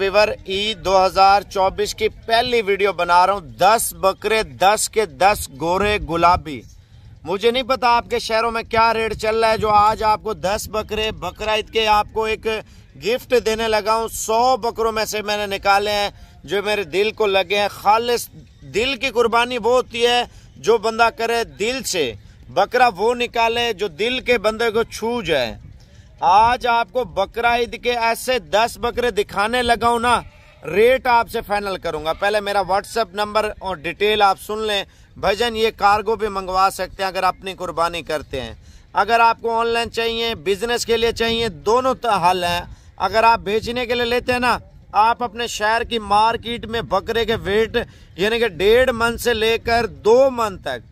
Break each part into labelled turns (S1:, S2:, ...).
S1: विवर ई 2024 की पहली वीडियो बना रहा हूँ दस बकरे दस के दस गोरे गुलाबी मुझे नहीं पता आपके शहरों में क्या रेट चल रहा है जो आज आपको दस बकरे बकरा ईद के आपको एक गिफ्ट देने लगा हूँ सौ बकरों में से मैंने निकाले हैं जो मेरे दिल को लगे हैं खालिश दिल की कुर्बानी वो होती है जो बंदा करे दिल से बकरा वो निकाले जो दिल के बंदे को छू जाए आज आपको बकरा ईद के ऐसे दस बकरे दिखाने लगा ना रेट आपसे फाइनल करूंगा पहले मेरा व्हाट्सएप नंबर और डिटेल आप सुन लें भजन ये कार्गो पे मंगवा सकते हैं अगर अपनी कुर्बानी करते हैं अगर आपको ऑनलाइन चाहिए बिजनेस के लिए चाहिए दोनों हल हैं अगर आप बेचने के लिए लेते हैं ना आप अपने शहर की मार्केट में बकरे के वेट यानी कि डेढ़ मंथ से लेकर दो मंथ तक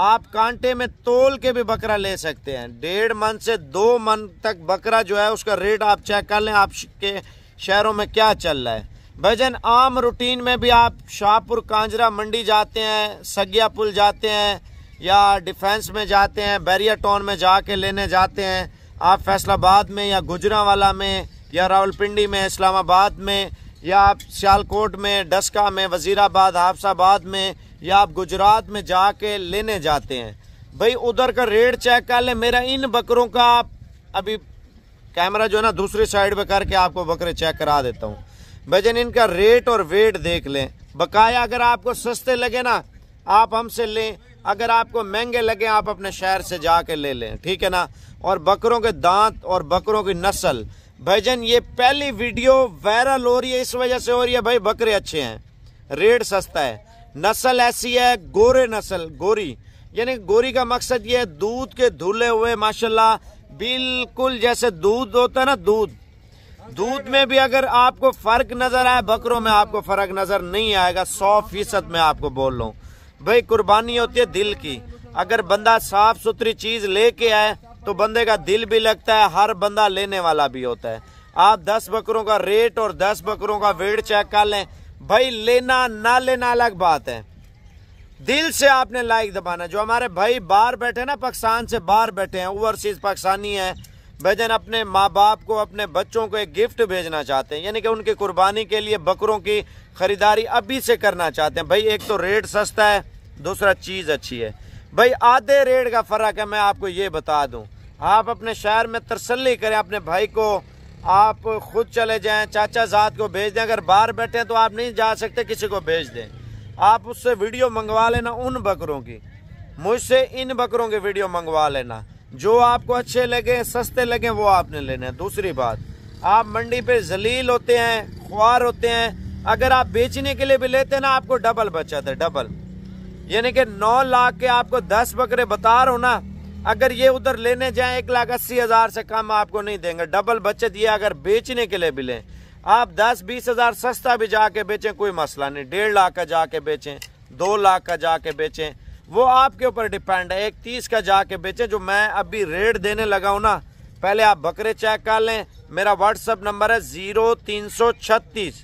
S1: आप कांटे में तोल के भी बकरा ले सकते हैं डेढ़ मन से दो मन तक बकरा जो है उसका रेट आप चेक कर लें आपके शहरों में क्या चल रहा है भजन आम रूटीन में भी आप शाहपुर कांजरा मंडी जाते हैं सगिया पुल जाते हैं या डिफेंस में जाते हैं बैरिया टाउन में जाके लेने जाते हैं आप फैसलाबाद में या गुजरावाला में या रावलपिंडी में इस्लामाबाद में या आप सियालकोट में डस्का में वजीराबाद हाफसाबाद में या आप गुजरात में जाके लेने जाते हैं भाई उधर का रेट चेक कर ले मेरा इन बकरों का अभी कैमरा जो है ना दूसरी साइड पे करके आपको बकरे चेक करा देता हूँ भजन इनका रेट और वेट देख लें बकाया अगर आपको सस्ते लगे ना आप हमसे लें अगर आपको महंगे लगे आप अपने शहर से जा ले लें ठीक है ना और बकरों के दांत और बकरों की नस्ल भजन ये पहली वीडियो वायरल हो रही है इस वजह से हो रही है भाई बकरे अच्छे हैं रेट सस्ता है नस्ल ऐसी है गोरे नस्ल गोरी यानी गोरी का मकसद ये दूध के धुले हुए माशाल्लाह बिल्कुल जैसे दूध होता है ना दूध दूध में भी अगर आपको फर्क नजर आए बकरों में आपको फर्क नजर नहीं आएगा सौ फीसद में आपको बोल रहा हूँ भाई कुर्बानी होती है दिल की अगर बंदा साफ सुथरी चीज लेके आए तो बंदे का दिल भी लगता है हर बंदा लेने वाला भी होता है आप दस बकरों का रेट और दस बकरों का वेट चेक कर लें भाई लेना ना लेना अलग बात है दिल से आपने लाइक दबाना जो हमारे भाई बाहर बैठे ना पाकिस्तान से बाहर बैठे हैं ओवरसीज पाकिस्तानी हैं भजन अपने माँ बाप को अपने बच्चों को एक गिफ्ट भेजना चाहते हैं यानी कि उनकी कुर्बानी के लिए बकरों की ख़रीदारी अभी से करना चाहते हैं भाई एक तो रेट सस्ता है दूसरा चीज़ अच्छी है भाई आधे रेट का फ़र्क है मैं आपको ये बता दूँ आप अपने शहर में तसली करें अपने भाई को आप खुद चले जाएं चाचा जात को भेज दें अगर बाहर बैठे हैं तो आप नहीं जा सकते किसी को भेज दें आप उससे वीडियो मंगवा लेना उन बकरों की मुझसे इन बकरों की वीडियो मंगवा लेना जो आपको अच्छे लगे सस्ते लगे वो आपने लेने हैं दूसरी बात आप मंडी पे जलील होते हैं ख्वार होते हैं अगर आप बेचने के लिए भी लेते हैं ना आपको डबल बचत है डबल यानी कि नौ लाख के आपको दस बकरे बता रहा हूँ ना अगर ये उधर लेने जाए एक लाख अस्सी हजार से कम आपको नहीं देंगे डबल बचत ये अगर बेचने के लिए भी लें आप दस बीस हजार सस्ता भी जाके बेचें कोई मसला नहीं डेढ़ लाख का जाके बेचें दो लाख का जाके बेचें वो आपके ऊपर डिपेंड है एक तीस का जाके बेचें जो मैं अभी रेट देने लगा हूँ ना पहले आप बकरे चेक कर लें मेरा व्हाट्सअप नंबर है जीरो तीन सौ छत्तीस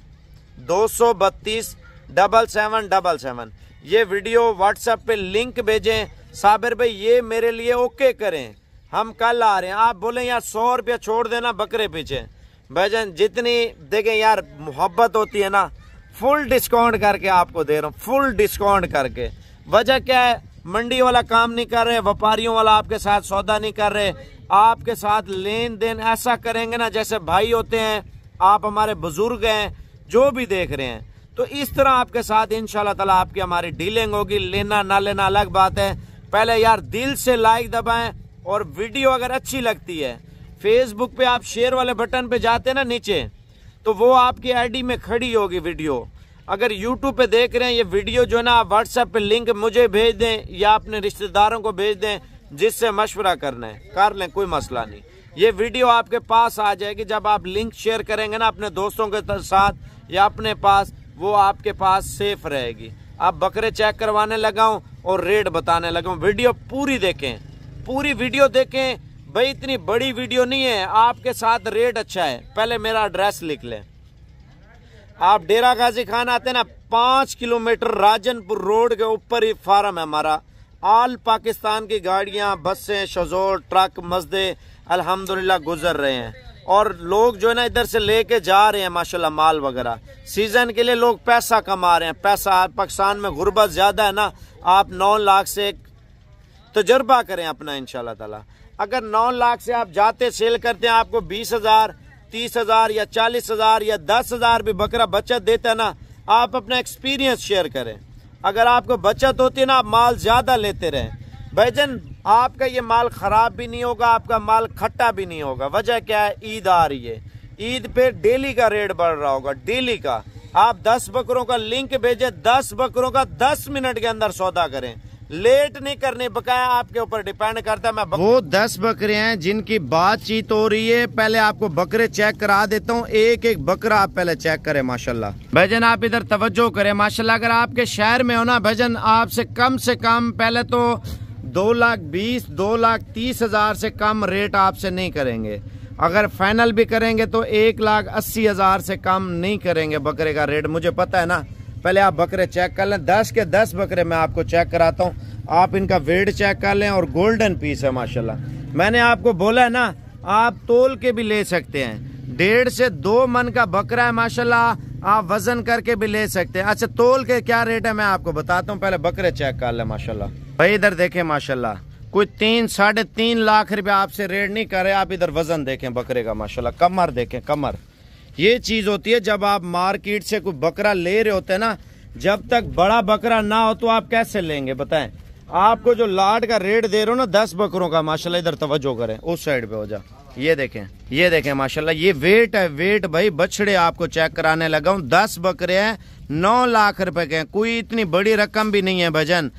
S1: दो सौ बत्तीस डबल सेवन डबल सेवन ये वीडियो व्हाट्सएप पे लिंक भेजें साबिर भाई ये मेरे लिए ओके करें हम कल आ रहे हैं आप बोले यार सौ रुपया छोड़ देना बकरे पीछे भाई जितनी देखें यार मोहब्बत होती है ना फुल डिस्काउंट करके आपको दे रहा हूँ फुल डिस्काउंट करके वजह क्या है मंडी वाला काम नहीं कर रहे व्यापारियों वाला आपके साथ सौदा नहीं कर रहे आपके साथ लेन देन ऐसा करेंगे ना जैसे भाई होते हैं आप हमारे बुजुर्ग हैं जो भी देख रहे हैं तो इस तरह आपके साथ इन ताला आपकी हमारी डीलिंग होगी लेना ना लेना अलग बात है पहले यार दिल से लाइक दबाएं और वीडियो अगर अच्छी लगती है फेसबुक पे आप शेयर वाले बटन पे जाते हैं ना नीचे तो वो आपकी आईडी में खड़ी होगी वीडियो अगर यूट्यूब पे देख रहे हैं ये वीडियो जो है ना आप व्हाट्सएप पे लिंक मुझे भेज दें या अपने रिश्तेदारों को भेज दें जिससे मशवरा करना है कर लें कोई मसला नहीं ये वीडियो आपके पास आ जाएगी जब आप लिंक शेयर करेंगे ना अपने दोस्तों के साथ या अपने पास वो आपके पास सेफ रहेगी आप बकरे चेक करवाने लगाऊँ और रेट बताने लगे वीडियो पूरी देखें पूरी वीडियो देखें भाई इतनी बड़ी वीडियो नहीं है आपके साथ रेट अच्छा है पहले मेरा एड्रेस लिख लें आप डेरा गाजी खान आते ना पाँच किलोमीटर राजनपुर रोड के ऊपर ही फार्म है हमारा आल पाकिस्तान की गाड़ियाँ बसें शजोर ट्रक मजदे अल्हम्दुलिल्लाह गुजर रहे हैं और लोग जो है ना इधर से लेके जा रहे हैं माशाल्लाह माल वगैरह सीज़न के लिए लोग पैसा कमा रहे हैं पैसा पाकिस्तान में गुर्बत ज़्यादा है ना आप नौ लाख से एक तजर्बा करें अपना इन ताला अगर नौ लाख से आप जाते सेल करते हैं आपको बीस हज़ार तीस हज़ार या चालीस हज़ार या दस हज़ार भी बकरा बचत देता है ना आप अपना एक्सपीरियंस शेयर करें अगर आपको बचत होती है ना आप माल ज़्यादा लेते रहें जन आपका ये माल ख़राब भी नहीं होगा आपका माल खट्टा भी नहीं होगा वजह क्या है ईद आ रही है ईद पे डेली का रेट बढ़ रहा होगा डेली का आप 10 बकरों का लिंक भेजे 10 बकरों का 10 मिनट के अंदर सौदा करें लेट नहीं करने बकाया आपके ऊपर डिपेंड करता है मैं वो दस बकरे हैं जिनकी बातचीत हो रही है पहले आपको बकरे चेक करा देता हूँ एक एक बकरा आप पहले चेक करें माशाल्लाह भजन आप इधर तवज्जो करें माशाल्लाह अगर आपके शहर में हो ना भजन आपसे कम से कम पहले तो दो लाख बीस दो लाख तीस हज़ार से कम रेट आपसे नहीं करेंगे अगर फाइनल भी करेंगे तो एक लाख अस्सी हज़ार से कम नहीं करेंगे बकरे का रेट मुझे पता है ना पहले आप बकरे चेक कर लें दस के दस बकरे मैं आपको चेक कराता हूँ आप इनका वेट चेक कर लें और गोल्डन पीस है माशाल्लाह मैंने आपको बोला है ना आप तोल के भी ले सकते हैं डेढ़ से दो मन का बकरा है माशाला आप वजन करके भी ले सकते हैं अच्छा तोल के क्या रेट है मैं आपको बताता हूँ पहले बकरे चेक कर लें माशाला भाई इधर देखें माशाल्लाह कोई तीन साढ़े तीन लाख रुपया आपसे रेट नहीं करे आप इधर वजन देखें बकरे का माशाल्लाह कमर देखें कमर ये चीज़ होती है जब आप मार्केट से कोई बकरा ले रहे होते हैं ना जब तक बड़ा बकरा ना हो तो आप कैसे लेंगे बताएं आपको जो लाट का रेट दे रहे हो ना दस बकरों का माशाल्लाह इधर तवज्जो करें उस साइड पे हो जाए ये देखें ये देखें माशाल्लाह ये वेट है वेट भाई बछड़े आपको चेक कराने लगा हूँ दस बकरे हैं नौ लाख रुपए के कोई इतनी बड़ी रकम भी नहीं है भजन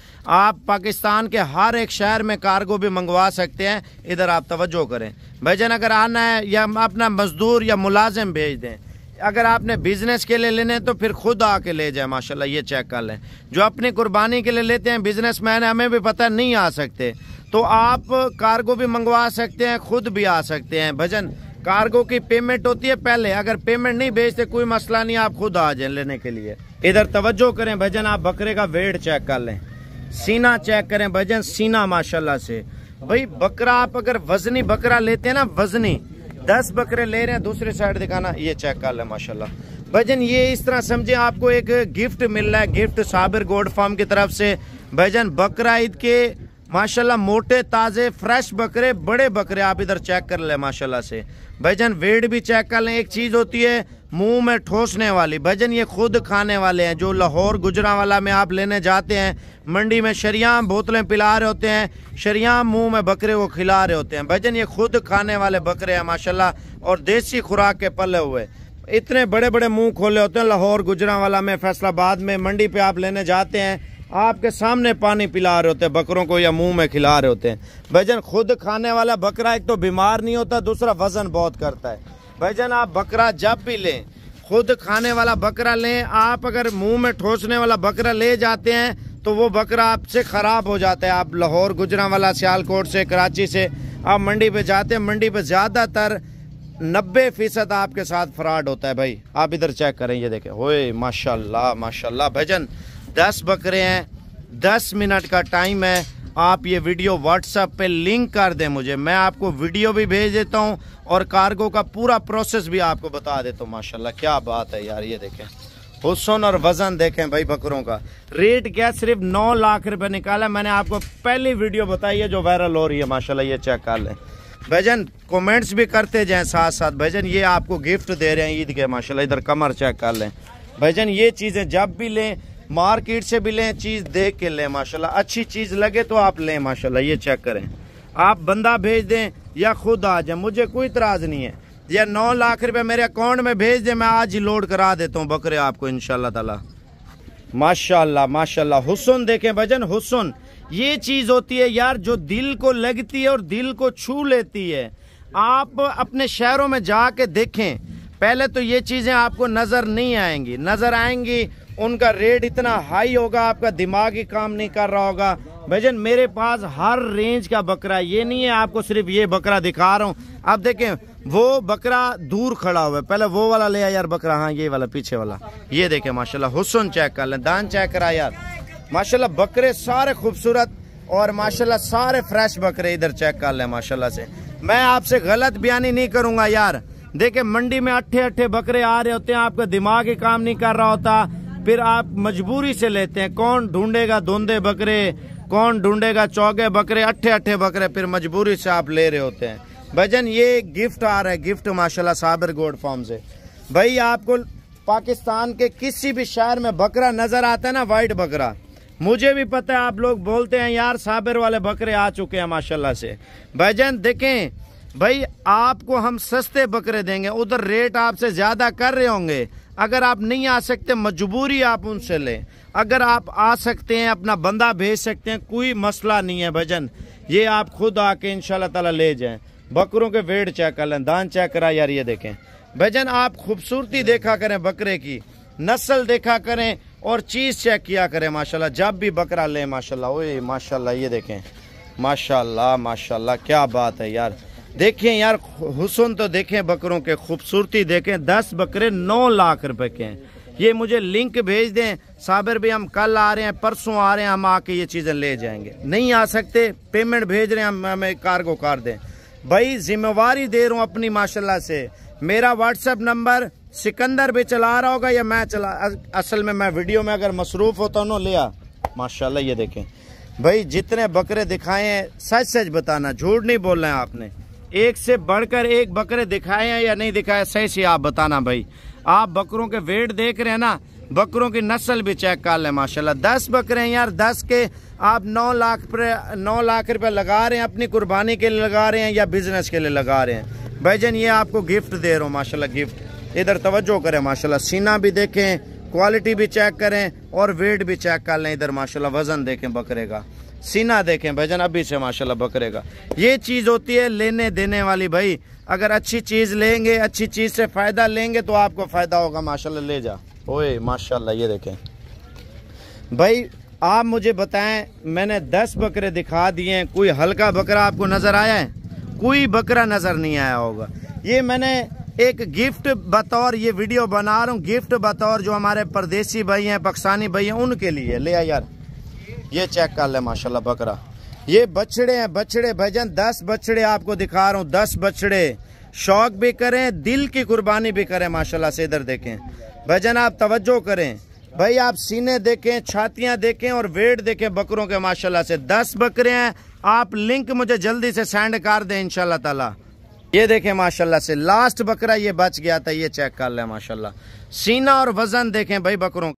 S1: आप पाकिस्तान के हर एक शहर में कार्गो भी मंगवा सकते हैं इधर आप तवज्जो करें भजन अगर आना है या अपना मजदूर या मुलाजिम भेज दें अगर आपने बिजनेस के लिए लेने तो फिर खुद आके ले जाए माशाल्लाह ये चेक कर लें जो अपनी कुर्बानी के लिए लेते हैं बिजनेस मैन हमें भी पता नहीं आ सकते तो आप कार्गो भी मंगवा सकते हैं खुद भी आ सकते हैं भजन कार्गो की पेमेंट होती है पहले अगर पेमेंट नहीं भेजते कोई मसला नहीं आप खुद आ जाए लेने के लिए इधर तवज्जो करें भजन आप बकरे का वेट चेक कर लें सीना चेक करें भजन सीना माशाल्लाह से भाई बकरा आप अगर वजनी बकरा लेते हैं ना वजनी दस बकरे ले रहे हैं दूसरी साइड दिखाना ये चेक कर लें माशाल्लाह भजन ये इस तरह समझे आपको एक गिफ्ट मिल रहा है गिफ्ट साबिर गोड फार्म की तरफ से भजन बकरा ईद के माशाल्लाह मोटे ताज़े फ्रेश बकरे बड़े बकरे आप इधर चेक कर लें माशाल्लाह से भजन वेट भी चेक कर लें एक चीज़ होती है मुंह में ठोसने वाली भजन ये खुद खाने वाले हैं जो लाहौर गुजरा वाला में आप लेने जाते हैं मंडी में शरियाम बोतलें पिला रहे होते हैं शरियाम मुंह में बकरे को खिला रहे होते हैं भजन ये खुद खाने वाले बकरे हैं माशाल्लाह और देसी खुराक के पले हुए इतने बड़े बड़े मुंह खोले होते हैं लाहौर वाला में फैसलाबाद में मंडी पे आप लेने जाते हैं आपके सामने पानी पिला रहे होते हैं बकरों को या मुंह में खिला रहे होते हैं भाईजान खुद खाने वाला बकरा एक तो बीमार नहीं होता दूसरा वजन बहुत करता है भाईजान आप बकरा जब भी लें खुद खाने वाला बकरा लें आप अगर मुंह में ठोसने वाला बकरा ले जाते हैं तो वो बकरा आपसे ख़राब हो जाता है आप लाहौर गुजरा वाला सियालकोट से कराची से आप मंडी पे जाते हैं मंडी पे ज़्यादातर नब्बे फीसद आपके साथ फ्रॉड होता है भाई आप इधर चेक करें ये देखें होए माशाल्लाह माशाल्लाह भजन दस बकरे हैं दस मिनट का टाइम है आप ये वीडियो व्हाट्सएप पे लिंक कर दें मुझे मैं आपको वीडियो भी भेज देता हूँ और कार्गो का पूरा प्रोसेस भी आपको बता देता हूँ माशाल्लाह क्या बात है यार ये देखें हुसन और वजन देखें भाई बकरों का रेट क्या सिर्फ नौ लाख रुपए निकाला मैंने आपको पहली वीडियो बताई है जो वायरल हो रही है माशाला ये चेक कर लें भजन कॉमेंट्स भी करते जाए साथ साथ भजन ये आपको गिफ्ट दे रहे हैं ईद के माशा इधर कमर चेक कर लें भजन ये चीज़ें जब भी लें मार्केट से भी लें चीज़ देख के लें माशाल्लाह अच्छी चीज़ लगे तो आप लें माशाल्लाह ये चेक करें आप बंदा भेज दें या खुद आ जाए मुझे कोई इतराज़ नहीं है या नौ लाख रुपए मेरे अकाउंट में भेज दें मैं आज ही लोड करा देता हूँ बकरे आपको इनशाला तला माशाला माशाला हुसन देखे भजन हुसन ये चीज़ होती है यार जो दिल को लगती है और दिल को छू लेती है आप अपने शहरों में जाके देखें पहले तो ये चीज़ें आपको नज़र नहीं आएंगी नज़र आएंगी उनका रेट इतना हाई होगा आपका दिमाग ही काम नहीं कर रहा होगा भजन मेरे पास हर रेंज का बकरा ये नहीं है आपको सिर्फ ये बकरा दिखा रहा हूँ आप देखें वो बकरा दूर खड़ा हुआ है पहले वो वाला ले यार बकरा हाँ ये वाला पीछे वाला ये देखें माशाल्लाह हुसन चेक कर लें दान चेक करा यार माशाल्लाह बकरे सारे खूबसूरत और माशाल्लाह सारे फ्रेश बकरे इधर चेक कर लें माशाल्लाह से मैं आपसे गलत बयानी नहीं करूंगा यार देखे मंडी में अट्ठे अट्ठे बकरे आ रहे होते हैं आपका दिमाग ही काम नहीं कर रहा होता फिर आप मजबूरी से लेते हैं कौन ढूंढेगा धोंदे बकरे कौन ढूंढेगा चौके बकरे अट्ठे अट्ठे बकरे फिर मजबूरी से आप ले रहे होते हैं भजन ये गिफ्ट आ रहा है गिफ्ट माशाल्लाह साबिर गोड फॉर्म से भाई आपको पाकिस्तान के किसी भी शहर में बकरा नज़र आता है ना वाइट बकरा मुझे भी पता है आप लोग बोलते हैं यार साबिर वाले बकरे आ चुके हैं माशाला से भजन देखें भाई आपको हम सस्ते बकरे देंगे उधर रेट आपसे ज़्यादा कर रहे होंगे अगर आप नहीं आ सकते मजबूरी आप उनसे लें अगर आप आ सकते हैं अपना बंदा भेज सकते हैं कोई मसला नहीं है भजन ये आप खुद आके इन ताला ले जाएं बकरों के वेट चेक कर लें दान चेक करा यार ये देखें भजन आप खूबसूरती देखा करें बकरे की नस्ल देखा करें और चीज़ चेक किया करें माशाल्लाह जब भी बकरा लें माशाल्लाह ओए माशाल्लाह ये देखें माशाल्लाह माशाल्लाह क्या बात है यार देखिए यार हुसन तो देखें बकरों के खूबसूरती देखें दस बकरे नौ लाख रुपए के हैं ये मुझे लिंक भेज दें साबिर भी हम कल आ रहे हैं परसों आ रहे हैं हम आके ये चीज़ें ले जाएंगे नहीं आ सकते पेमेंट भेज रहे हैं हम हमें कार्गो कार दें भाई जिम्मेवारी दे रहा हूँ अपनी माशाल्लाह से मेरा व्हाट्सएप नंबर सिकंदर भी चला रहा होगा या मैं चला असल में मैं वीडियो में अगर मसरूफ़ होता हूँ ना लिया माशाल्लाह ये देखें भाई जितने बकरे दिखाए हैं सच सच बताना झूठ नहीं रहे हैं आपने एक से बढ़कर एक बकरे दिखाए हैं या नहीं दिखाए सही से आप बताना भाई आप बकरों के वेट देख रहे हैं ना बकरों की नस्ल भी चेक कर लें माशाल्लाह दस बकरे हैं यार दस के आप नौ लाख नौ लाख रुपये लगा रहे हैं अपनी कुर्बानी के लिए लगा रहे हैं या बिजनेस के लिए लगा रहे हैं भाई जन ये आपको गिफ्ट दे रहा हूँ माशाल्लाह गिफ्ट इधर तवज्जो करें माशाल्लाह सीना भी देखें क्वालिटी भी चेक करें और वेट भी चेक कर लें इधर माशाल्लाह वजन देखें बकरे का सीना देखें भजन अभी से माशाल्लाह बकरे का ये चीज़ होती है लेने देने वाली भाई अगर अच्छी चीज़ लेंगे अच्छी चीज़ से फ़ायदा लेंगे तो आपको फ़ायदा होगा माशाल्लाह ले जा ओए माशाल्लाह ये देखें भाई आप मुझे बताएं मैंने दस बकरे दिखा दिए हैं कोई हल्का बकरा आपको नज़र आया है कोई बकरा नज़र नहीं आया होगा ये मैंने एक गिफ्ट बतौर ये वीडियो बना रहा हूँ गिफ्ट बतौर जो हमारे परदेसी भाई हैं पाकिस्तानी भाई हैं उनके लिए ले आ यार ये चेक कर ले माशाल्लाह बकरा ये बछड़े हैं बछड़े भजन दस बछड़े आपको दिखा रहा हूँ दस बछड़े शौक भी करें दिल की कुर्बानी भी करें माशाल्लाह से इधर देखें भजन आप तवज्जो करें भाई आप सीने देखें छातियां देखें और वेट देखें बकरों के माशाल्लाह से दस बकरे हैं आप लिंक मुझे जल्दी से सेंड कर दें इनशाला ताला ये देखें माशाल्लाह से लास्ट बकरा ये बच गया था ये चेक कर लें माशाल्लाह सीना और वजन देखें भाई बकरों